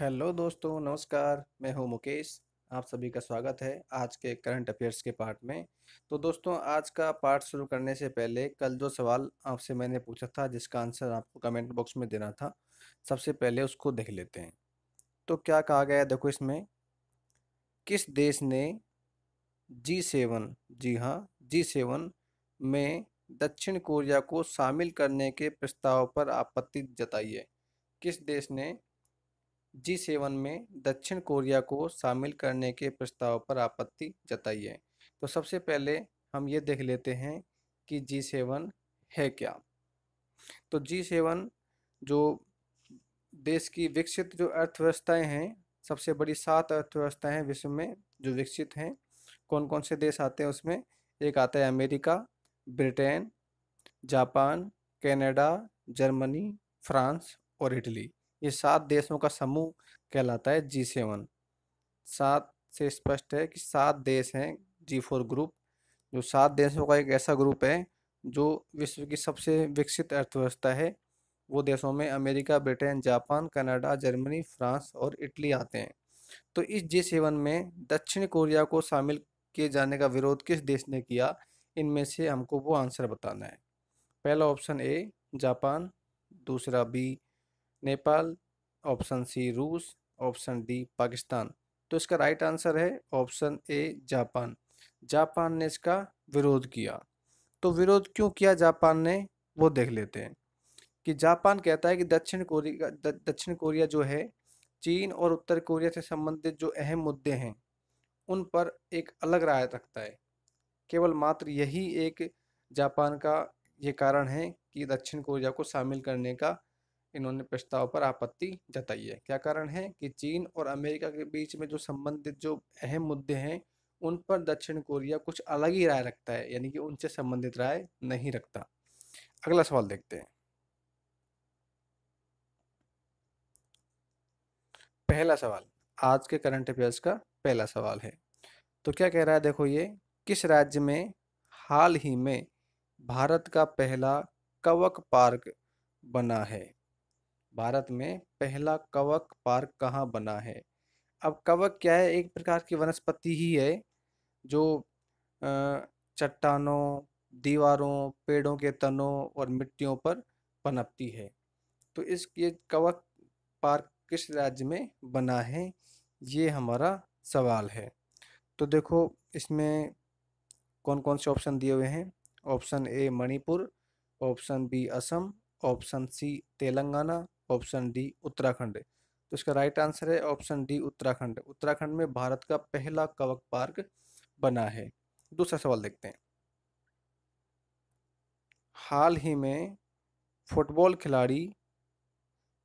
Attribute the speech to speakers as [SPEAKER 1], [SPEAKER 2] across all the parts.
[SPEAKER 1] hello दोस्तों नमस्कार मैं हूं मुकेश आप सभी का स्वागत है आज के करंट अफेयर्स के पार्ट में तो दोस्तों आज का पार्ट शुरू करने से पहले कल जो सवाल आपसे मैंने पूछा था जिसका आंसर आपको कमेंट बॉक्स में देना था सबसे पहले उसको देख लेते हैं तो क्या कहा गया देखो इसमें किस देश ने जी सेवन जी हाँ जी सेवन में दक्षिण कोरिया को शामिल करने के प्रस्ताव पर आपत्ति जताई है किस देश ने जी सेवन में दक्षिण कोरिया को शामिल करने के प्रस्ताव पर आपत्ति जताई है तो सबसे पहले हम ये देख लेते हैं कि जी सेवन है क्या तो जी सेवन जो देश की विकसित जो अर्थव्यवस्थाएं हैं सबसे बड़ी सात अर्थव्यवस्थाएं हैं विश्व में जो विकसित हैं कौन कौन से देश आते हैं उसमें एक आता है America Britain Japan Canada Germany France और इटली ये सात देशों का समूह कहलाता है जी सेवन सात से स्पष्ट है कि सात देश हैं जी फोर ग्रुप जो सात देशों का एक ऐसा ग्रुप है जो विश्व की सबसे विकसित अर्थव्यवस्था है वो देशों में America Britain Japan Canada Germany France और इटली आते हैं तो इस जी सेवन में दक्षिण कोरिया को शामिल किए जाने का विरोध किस देश ने किया इनमें से हमको वो आंसर बताना है पहला ऑप्शन ए जापान दूसरा बी नेपाल ऑप्शन सी रूस ऑप्शन डी पाकिस्तान तो इसका राइट आंसर है ऑप्शन ए जापान जापान ने इसका विरोध किया तो विरोध क्यों किया जापान ने वो देख लेते हैं कि जापान कहता है कि दक्षिण कोरिया दक्षिण कोरिया जो है चीन और उत्तर कोरिया से संबंधित जो अहम मुद्दे हैं उन पर एक अलग राय रखता है केवल मात्र यही एक जापान का ये कारण है कि दक्षिण कोरिया को शामिल करने का इन्होंने प्रस्ताव पर आपत्ति जताई है क्या कारण है कि चीन और अमेरिका के बीच में जो संबंधित जो अहम मुद्दे हैं उन पर दक्षिण कोरिया कुछ अलग ही राय रखता है यानी कि उनसे संबंधित राय नहीं रखता अगला सवाल देखते हैं पहला सवाल आज के करंट अफेयर्स का पहला सवाल है तो क्या कह रहा है देखो ये किस राज्य में हाल ही में भारत का पहला कवक पार्क बना है भारत में पहला कवक पार्क कहाँ बना है अब कवक क्या है एक प्रकार की वनस्पति ही है जो चट्टानों दीवारों पेड़ों के तनों और मिट्टियों पर पनपती है तो इस ये कवक पार्क किस राज्य में बना है ये हमारा सवाल है तो देखो इसमें कौन कौन से ऑप्शन दिए हुए हैं option A Manipur option B Assam option C Telangana option D Uttarakhand तो इसका राइट आंसर है ऑप्शन डी उत्तराखंड उत्तराखंड में भारत का पहला कवक पार्क बना है दूसरा सवाल देखते हैं हाल ही में फुटबॉल खिलाड़ी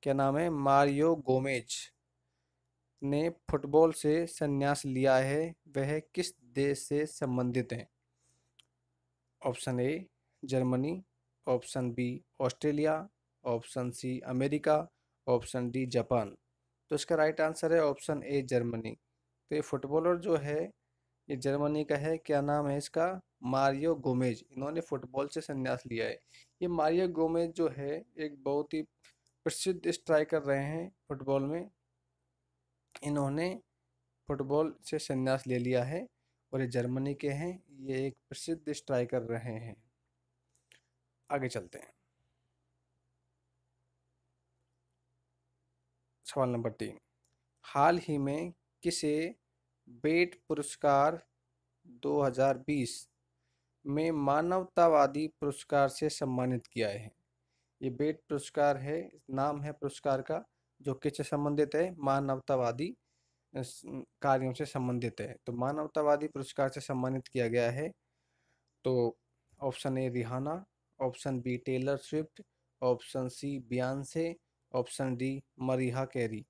[SPEAKER 1] क्या नाम है मारियो गोमेज ने फुटबॉल से संन्यास लिया है वह किस देश से संबंधित हैं option A Germany option B Australia option C America option D Japan तो इसका राइट आंसर है ऑप्शन ए जर्मनी तो ये फुटबॉलर जो है ये जर्मनी का है क्या नाम है इसका मारियो गोमेज इन्होंने फुटबॉल से संन्यास लिया है ये मारियो गोमेज जो है एक बहुत ही प्रसिद्ध स्ट्राइकर रहे हैं फुटबॉल में इन्होंने फुटबॉल से संन्यास ले लिया है और ये जर्मनी के हैं ये एक प्रसिद्ध स्ट्राइकर रहे हैं आगे चलते हैं सवाल नंबर तीन हाल ही में किसे बेट पुरस्कार 2020 में मानवतावादी पुरस्कार से सम्मानित किया है ये बेट पुरस्कार है नाम है पुरस्कार का जो किससे संबंधित है मानवतावादी कार्यों से संबंधित है तो मानवतावादी पुरस्कार से सम्मानित किया गया है तो option A Rihanna option B Taylor Swift option C Beyonce option D Mariah Carey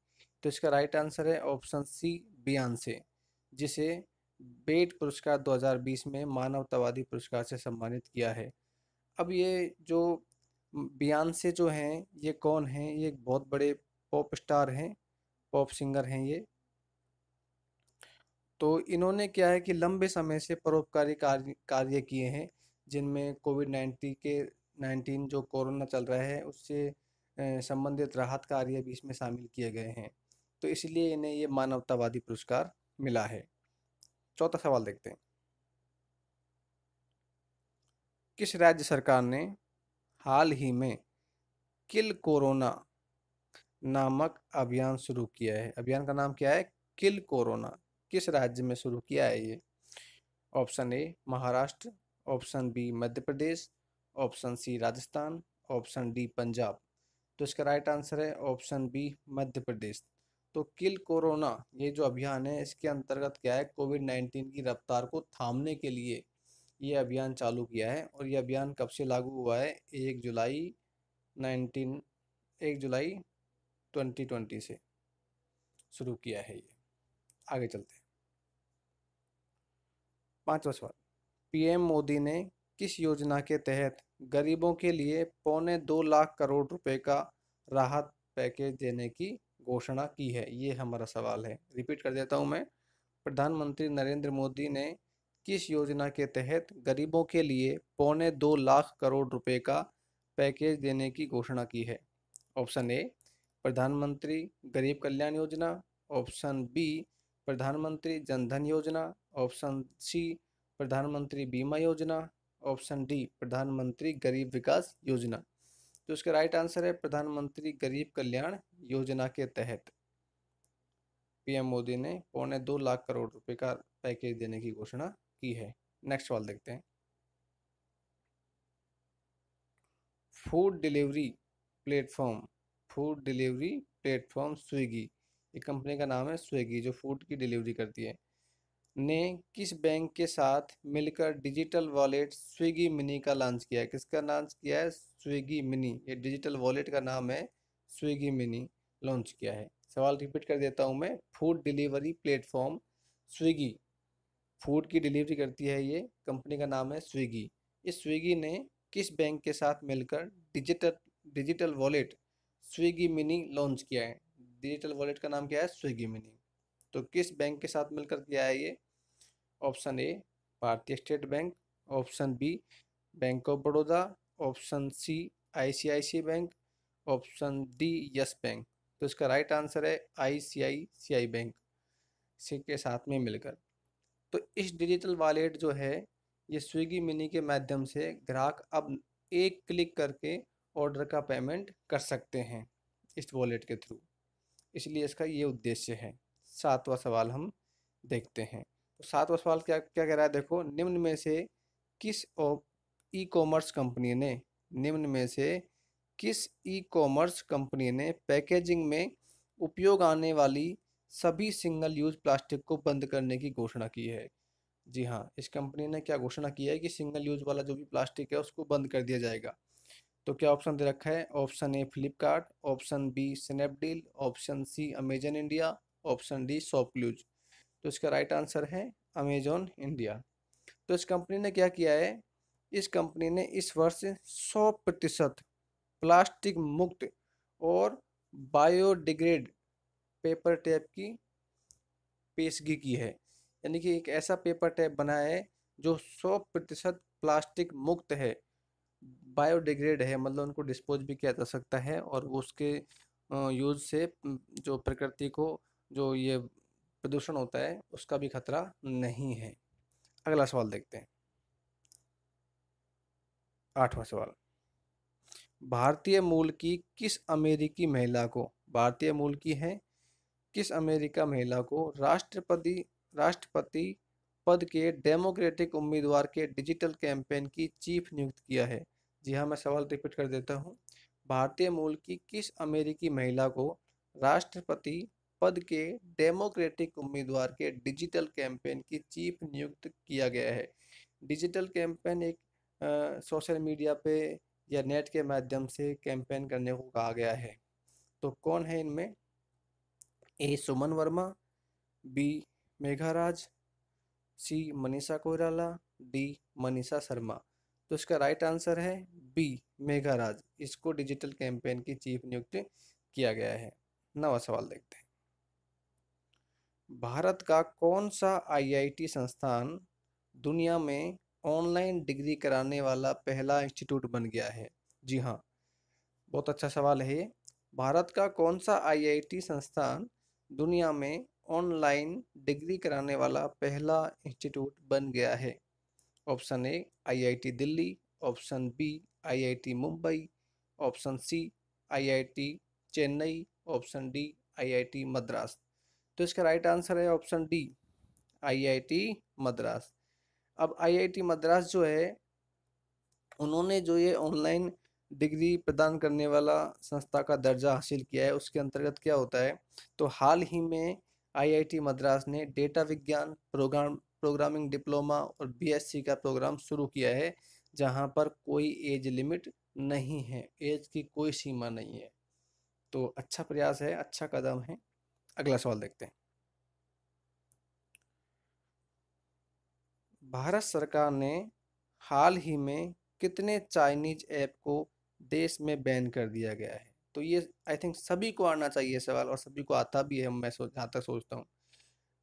[SPEAKER 1] तो इसका राइट आंसर है ऑप्शन सी बियान से जिसे बेट पुरस्कार 2020 में मानवतावादी पुरस्कार से सम्मानित किया है अब ये जो बियान से जो हैं ये कौन हैं ये एक बहुत बड़े पॉप स्टार हैं पॉप सिंगर हैं ये तो इन्होंने क्या है कि लंबे समय से परोपकारी कार्य कार्य किए हैं जिनमें कोविड नाइन्टीन के नाइन्टीन जो कोरोना चल रहा है उससे संबंधित राहत कार्य भी इसमें शामिल किए गए हैं तो इसलिए इन्हें ये मानवतावादी पुरस्कार मिला है चौथा सवाल देखते हैं किस राज्य सरकार ने हाल ही में किल कोरोना नामक अभियान शुरू किया है अभियान का नाम क्या है किल कोरोना किस राज्य में शुरू किया है ये option A Maharashtra option B Madhya Pradesh option C Rajasthan option D Punjab तो इसका राइट आंसर है ऑप्शन बी मध्य प्रदेश तो किल कोरोना ये जो अभियान है इसके अंतर्गत क्या है कोविड नाइन्टीन की रफ्तार को थामने के लिए ये अभियान चालू किया है और ये अभियान कब से लागू हुआ है एक जुलाई नाइनटीन एक जुलाई ट्वेंटी ट्वेंटी से शुरू किया है ये आगे चलते हैं पाँचवा सवाल पीएम मोदी ने किस योजना के तहत गरीबों के लिए पौने दो लाख करोड़ रुपए का राहत पैकेज देने की घोषणा की है ये हमारा सवाल है रिपीट कर देता हूँ मैं प्रधानमंत्री नरेंद्र मोदी ने किस योजना के तहत गरीबों के लिए पौने दो लाख करोड़ रुपए का पैकेज देने की घोषणा की है ऑप्शन ए प्रधानमंत्री गरीब कल्याण योजना ऑप्शन बी प्रधानमंत्री जनधन योजना ऑप्शन सी प्रधानमंत्री बीमा योजना ऑप्शन डी प्रधानमंत्री गरीब विकास योजना तो इसका राइट आंसर है प्रधानमंत्री गरीब कल्याण योजना के तहत पीएम मोदी ने पौने दो लाख करोड़ रुपए का पैकेज देने की घोषणा की है नेक्स्ट सवाल देखते हैं food delivery platform food delivery platform Swiggy ये कंपनी का नाम है स्विगी जो फूड की डिलीवरी करती है ने किस बैंक के साथ मिलकर डिजिटल वॉलेट स्विगी मिनी का लॉन्च किया है किसका लॉन्च किया है स्विगी मिनी ये डिजिटल वॉलेट का नाम है स्विगी मिनी लॉन्च किया है सवाल रिपीट कर देता हूँ मैं food delivery platform Swiggy food की डिलीवरी करती है ये कंपनी का नाम है स्विगी इस स्विगी ने किस बैंक के साथ मिलकर digital digital wallet Swiggy mini launch किया है डिजिटल वॉलेट का नाम क्या है स्विगी मिनी तो किस बैंक के साथ मिलकर किया है ये option A Bharatiya State Bank option B Bank of Baroda option C ICICI Bank option D Yes Bank तो इसका राइट आंसर है आईसीआईसीआई बैंक से के साथ में मिलकर तो इस डिजिटल वॉलेट जो है ये स्विगी मिनी के माध्यम से ग्राहक अब एक क्लिक करके ऑर्डर का पेमेंट कर सकते हैं इस वॉलेट के थ्रू इसलिए इसका ये उद्देश्य है सातवां सवाल हम देखते हैं तो सातवां सवाल क्या क्या कह रहा है देखो निम्न में से किस ई कॉमर्स कंपनी ने निम्न में से किस ई कॉमर्स कंपनी ने पैकेजिंग में उपयोग आने वाली सभी सिंगल यूज प्लास्टिक को बंद करने की घोषणा की है जी हाँ इस कंपनी ने क्या घोषणा की है कि सिंगल यूज वाला जो भी प्लास्टिक है उसको बंद कर दिया जाएगा तो क्या ऑप्शन दे रखा है option A Flipkart option B Snapdeal option C Amazon India option D ShopClues तो इसका राइट आंसर है अमेजोन इंडिया तो इस कंपनी ने क्या किया है इस कंपनी ने इस वर्ष सौ प्रतिशत प्लास्टिक मुक्त और बायोडिग्रेड पेपर टैप की पेशगी की है यानी कि एक ऐसा पेपर टैप बना है जो सौ प्रतिशत प्लास्टिक मुक्त है बायोडिग्रेड है मतलब उनको डिस्पोज भी किया जा सकता है और उसके यूज से जो प्रकृति को जो ये प्रदूषण होता है उसका भी खतरा नहीं है अगला सवाल देखते हैं आठवां सवाल भारतीय मूल की किस अमेरिकी महिला को भारतीय मूल की है किस अमेरिका महिला को राष्ट्रपति राष्ट्रपति पद के डेमोक्रेटिक उम्मीदवार के डिजिटल कैंपेन की चीफ नियुक्त किया है जी हाँ मैं सवाल रिपीट कर देता हूँ भारतीय मूल की किस अमेरिकी महिला को राष्ट्रपति पद के डेमोक्रेटिक उम्मीदवार के डिजिटल कैंपेन की चीफ नियुक्त किया गया है डिजिटल कैंपेन एक सोशल मीडिया पे या नेट के माध्यम से कैंपेन करने को कहा गया है तो कौन है इनमें A Suman Verma B Megharaj C Manisha Koirala D Manisha Sharma तो इसका राइट आंसर है बी मेघाराज इसको डिजिटल कैंपेन की चीफ नियुक्त किया गया है नवा सवाल देखते हैं भारत का कौन सा आईआईटी संस्थान दुनिया में ऑनलाइन डिग्री कराने वाला पहला इंस्टीट्यूट बन गया है जी हाँ बहुत अच्छा सवाल है ये भारत का कौन सा आईआईटी संस्थान दुनिया में ऑनलाइन डिग्री कराने वाला पहला इंस्टीट्यूट बन गया है option A IIT Delhi option B IIT Mumbai option C IIT Chennai option D IIT Madras तो इसका राइट आंसर है ऑप्शन डी आईआईटी मद्रास अब आईआईटी मद्रास जो है उन्होंने जो ये ऑनलाइन डिग्री प्रदान करने वाला संस्था का दर्जा हासिल किया है उसके अंतर्गत क्या होता है तो हाल ही में आईआईटी मद्रास ने डेटा विज्ञान प्रोग्राम प्रोग्रामिंग डिप्लोमा और बीएससी का प्रोग्राम शुरू किया है जहां पर कोई एज लिमिट नहीं है एज की कोई सीमा नहीं है तो अच्छा प्रयास है अच्छा कदम है अगला सवाल देखते हैं भारत सरकार ने हाल ही में कितने चाइनीज ऐप को देश में बैन कर दिया गया है तो ये आई थिंक सभी को आना चाहिए सवाल और सभी को आता भी है मैं सोच जहाँ तक सोचता हूँ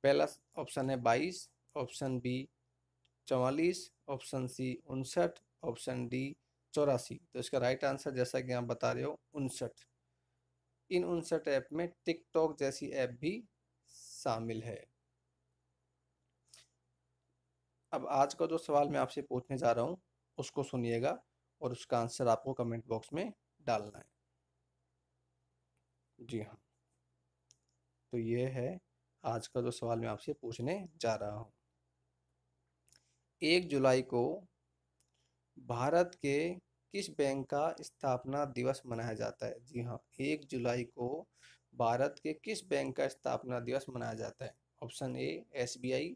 [SPEAKER 1] पहला ऑप्शन है बाईस ऑप्शन बी चवालीस ऑप्शन सी उनसठ ऑप्शन डी चौरासी तो इसका राइट आंसर जैसा कि आप बता रहे हो उनसठ इन उनसठ ऐप में टिकटॉक जैसी ऐप भी शामिल है अब आज का जो सवाल मैं आपसे पूछने जा रहा हूँ उसको सुनिएगा और उसका आंसर आपको कमेंट बॉक्स में डालना है जी हाँ तो ये है आज का जो सवाल मैं आपसे पूछने जा रहा हूँ एक जुलाई को भारत के किस बैंक का स्थापना दिवस मनाया जाता है जी हाँ एक जुलाई को भारत के किस बैंक का स्थापना दिवस मनाया जाता है option A SBI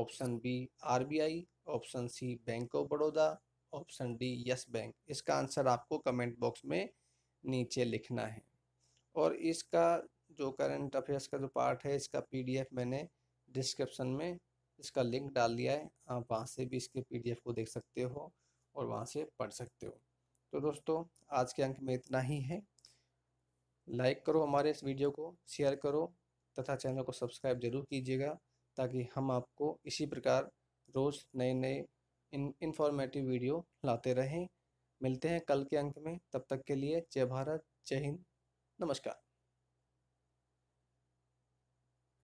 [SPEAKER 1] option B RBI option C Bank of Baroda option D Yes Bank इसका आंसर आपको कमेंट बॉक्स में नीचे लिखना है और इसका जो करंट अफेयर्स का जो पार्ट है इसका पीडीएफ मैंने डिस्क्रिप्शन में इसका लिंक डाल दिया है आप वहाँ से भी इसके पीडीएफ को देख सकते हो और वहाँ से पढ़ सकते हो तो दोस्तों आज के अंक में इतना ही है लाइक करो हमारे इस वीडियो को शेयर करो तथा चैनल को सब्सक्राइब जरूर कीजिएगा ताकि हम आपको इसी प्रकार रोज़ नए नए इन इन्फॉर्मेटिव वीडियो लाते रहें मिलते हैं कल के अंक में तब तक के लिए जय भारत जय हिंद नमस्कार